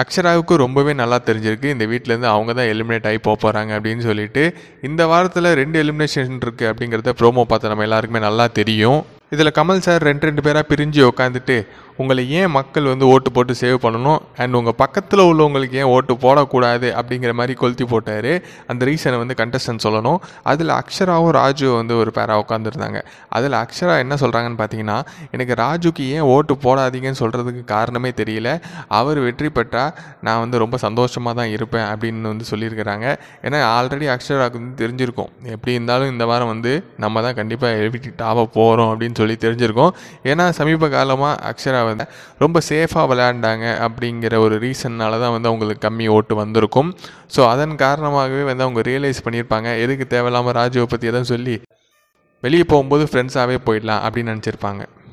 அக்ஷராவுக்கு ரொம்பவே நல்லா தெரிஞ்சிருக்கு இந்த வீட்டிலேருந்து அவங்க தான் எலிமினேட் ஆகி போக போகிறாங்க அப்படின்னு சொல்லிட்டு இந்த வாரத்தில் ரெண்டு எலிமினேஷன் இருக்குது அப்படிங்கிறத ப்ரோமோ பார்த்து நம்ம எல்லாருக்குமே நல்லா தெரியும் இதில் கமல் சார் ரெண்டு ரெண்டு பேராக பிரிஞ்சு உட்காந்துட்டு உங்களை ஏன் மக்கள் வந்து ஓட்டு போட்டு சேவ் பண்ணணும் அண்ட் உங்கள் பக்கத்தில் உள்ளவங்களுக்கு ஏன் ஓட்டு போடக்கூடாது அப்படிங்கிற மாதிரி கொளுத்தி போட்டார் அந்த ரீசனை வந்து கண்டஸ்டன் சொல்லணும் அதில் அக்ஷராவும் ராஜு வந்து ஒரு பேராக உட்காந்துருந்தாங்க அதில் அக்ஷரா என்ன சொல்கிறாங்கன்னு பார்த்தீங்கன்னா எனக்கு ராஜுக்கு ஏன் ஓட்டு போடாதீங்கன்னு சொல்கிறதுக்கு காரணமே தெரியல அவர் வெற்றி பெற்றால் நான் வந்து ரொம்ப சந்தோஷமாக தான் இருப்பேன் அப்படின்னு வந்து சொல்லியிருக்கிறாங்க ஏன்னா ஆல்ரெடி அக்ஷராவுக்கு வந்து தெரிஞ்சிருக்கும் எப்படி இருந்தாலும் இந்த வாரம் வந்து நம்ம தான் கண்டிப்பாக எழுப்பிட்டு டாவாக போகிறோம் அப்படின்னு சொல்லி தெரிஞ்சிருக்கோம் ஏன்னா சமீப காலமாக அக்ஷரா வந்து ரொம்ப சேஃபாக விளையாண்டாங்க அப்படிங்கிற ஒரு ரீசன்னால் தான் வந்து அவங்களுக்கு கம்மி ஓட்டு வந்திருக்கும் ஸோ அதன் காரணமாகவே வந்து அவங்க ரியலைஸ் பண்ணியிருப்பாங்க எதுக்கு தேவையில்லாமல் ராஜுவை பற்றி எதுவும் சொல்லி வெளியே போகும்போது ஃப்ரெண்ட்ஸாகவே போயிடலாம் அப்படின்னு நினச்சிருப்பாங்க